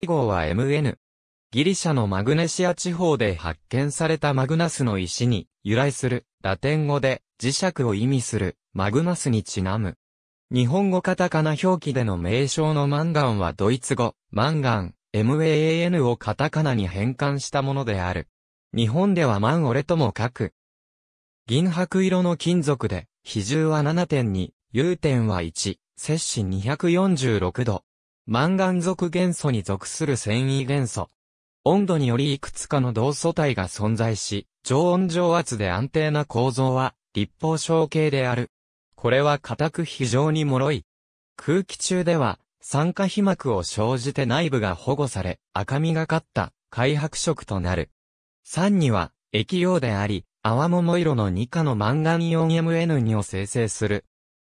記号は MN。ギリシャのマグネシア地方で発見されたマグナスの石に由来するラテン語で磁石を意味するマグナスにちなむ。日本語カタカナ表記での名称のマンガンはドイツ語、マンガン、MAN をカタカナに変換したものである。日本ではマンオレとも書く。銀白色の金属で、比重は7.2、融点は1、摂氏246度。マンガン属元素に属する繊維元素。温度によりいくつかの同素体が存在し、常温常圧で安定な構造は立方小形である。これは固く非常に脆い。空気中では酸化皮膜を生じて内部が保護され、赤みがかった開白色となる。酸には液溶であり、泡桃色の2価のマンガン 4MN2 を生成する。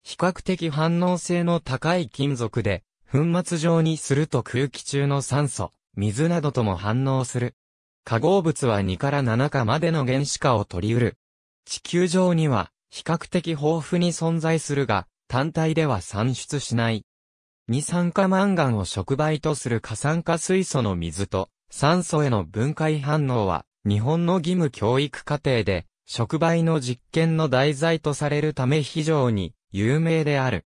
比較的反応性の高い金属で、粉末状にすると空気中の酸素、水などとも反応する。化合物は2から7かまでの原子化を取り得る。地球上には比較的豊富に存在するが、単体では産出しない。二酸化マンガンを触媒とする過酸化水素の水と酸素への分解反応は日本の義務教育過程で触媒の実験の題材とされるため非常に有名である。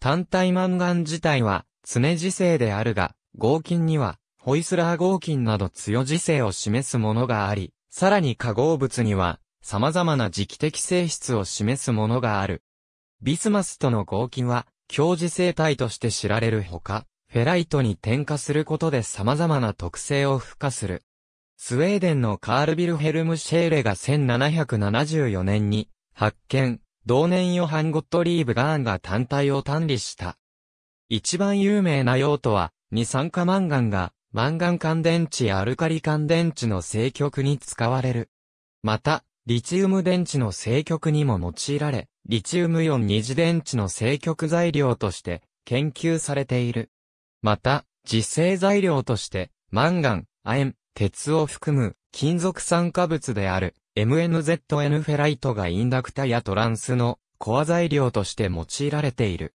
単体マンガン自体は常時制であるが、合金には、ホイスラー合金など強時制を示すものがあり、さらに化合物には、様々な時期的性質を示すものがある。ビスマスとの合金は、強磁性体として知られるほか、フェライトに添加することで様々な特性を付加する。スウェーデンのカールビルヘルム・シェーレが1774年に発見、同年ヨハン・ゴットリーブ・ガーンが単体を単理した。一番有名な用途は、二酸化マンガンが、マンガン乾電池やアルカリ乾電池の正極に使われる。また、リチウム電池の正極にも用いられ、リチウムイオン二次電池の正極材料として研究されている。また、実製材料として、マンガン、亜鉛、鉄を含む金属酸化物である MNZN フェライトがインダクタやトランスのコア材料として用いられている。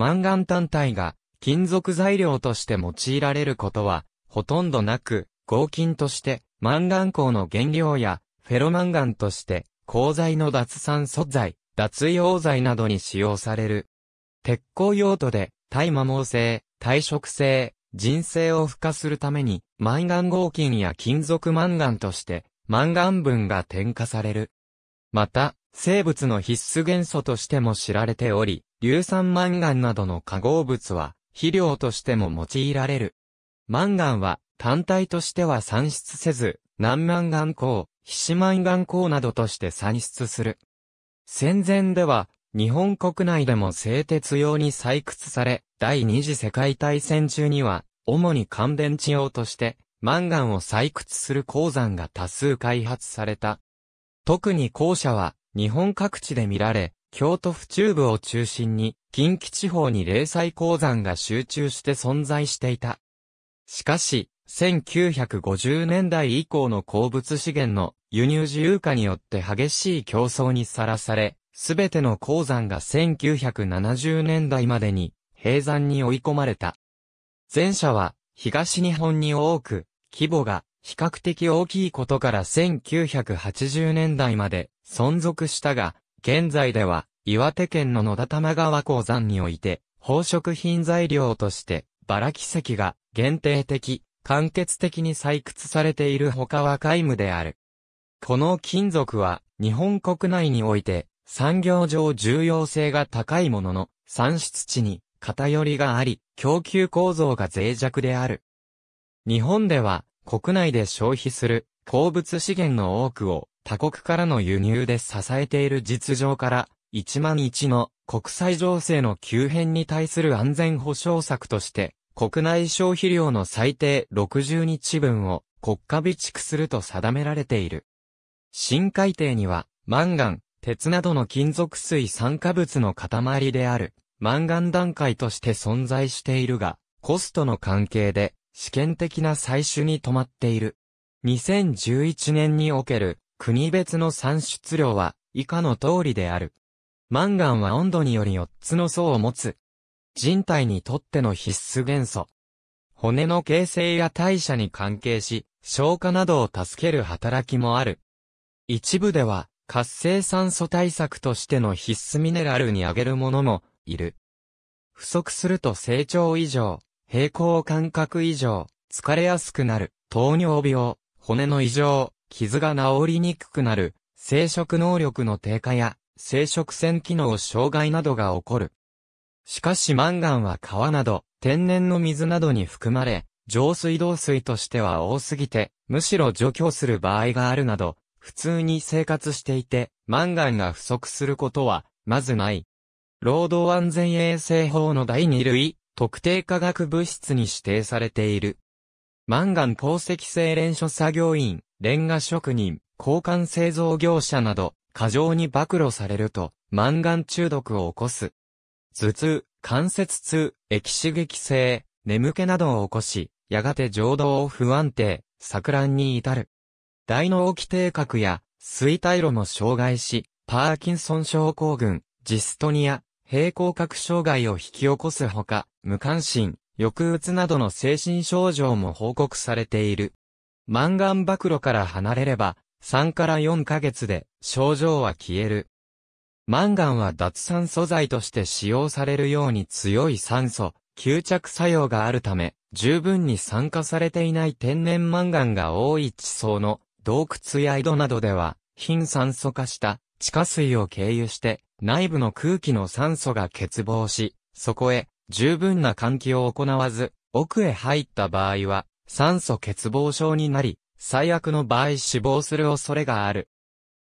マンガン単体が金属材料として用いられることはほとんどなく、合金としてマンガン鋼の原料やフェロマンガンとして鋼材の脱酸素材、脱溶剤などに使用される。鉄鋼用途で耐摩耗性、耐食性、人性を付加するために、マンガン合金や金属マンガンとして、マンガン分が添加される。また、生物の必須元素としても知られており、硫酸マンガンなどの化合物は、肥料としても用いられる。マンガンは、単体としては産出せず、南マンガン鉱、皮脂マンガン鉱などとして産出する。戦前では、日本国内でも製鉄用に採掘され、第二次世界大戦中には、主に乾電池用として、マンガンを採掘する鉱山が多数開発された。特に後者は、日本各地で見られ、京都府中部を中心に、近畿地方に零細鉱山が集中して存在していた。しかし、1950年代以降の鉱物資源の輸入自由化によって激しい競争にさらされ、すべての鉱山が1970年代までに閉山に追い込まれた。前者は東日本に多く、規模が比較的大きいことから1980年代まで存続したが、現在では岩手県の野田玉川鉱山において、宝飾品材料としてバラ奇跡が限定的、間欠的に採掘されているほかは皆無である。この金属は日本国内において産業上重要性が高いものの産出地に偏りがあり供給構造が脆弱である。日本では国内で消費する鉱物資源の多くを他国からの輸入で支えている実情から、1万1の国際情勢の急変に対する安全保障策として、国内消費量の最低60日分を国家備蓄すると定められている。新海底には、マンガン、鉄などの金属水酸化物の塊である、マンガン段階として存在しているが、コストの関係で、試験的な採取に止まっている。2011年における国別の産出量は以下の通りである。マンガンは温度により4つの層を持つ。人体にとっての必須元素。骨の形成や代謝に関係し、消化などを助ける働きもある。一部では、活性酸素対策としての必須ミネラルに挙げるものもいる。不足すると成長異常、平行感覚異常、疲れやすくなる、糖尿病、骨の異常、傷が治りにくくなる、生殖能力の低下や、生殖腺機能障害などが起こる。しかしマンガンは川など、天然の水などに含まれ、浄水道水としては多すぎて、むしろ除去する場合があるなど、普通に生活していて、マンガンが不足することは、まずない。労働安全衛生法の第2類、特定化学物質に指定されている。マンガン鉱石製連所作業員、レンガ職人、交換製造業者など、過剰に暴露されると、マンガン中毒を起こす。頭痛、関節痛、液刺激性、眠気などを起こし、やがて情動を不安定、錯乱に至る。大脳基底核や、衰退路も障害し、パーキンソン症候群、ジストニア、平行核障害を引き起こすほか、無関心、抑うつなどの精神症状も報告されている。マンガン暴露から離れれば、3から4ヶ月で症状は消える。マンガンは脱酸素剤として使用されるように強い酸素、吸着作用があるため、十分に酸化されていない天然マンガンが多い地層の洞窟や井戸などでは、貧酸素化した地下水を経由して内部の空気の酸素が欠乏し、そこへ十分な換気を行わず、奥へ入った場合は、酸素欠乏症になり、最悪の場合死亡する恐れがある。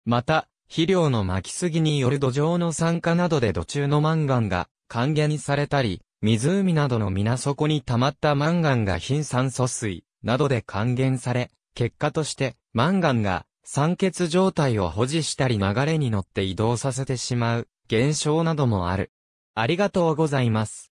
また、肥料の巻きすぎによる土壌の酸化などで土中のマンガンが還元されたり、湖などの水底に溜まったマンガンが貧酸素水などで還元され、結果としてマンガンが酸欠状態を保持したり流れに乗って移動させてしまう現象などもある。ありがとうございます。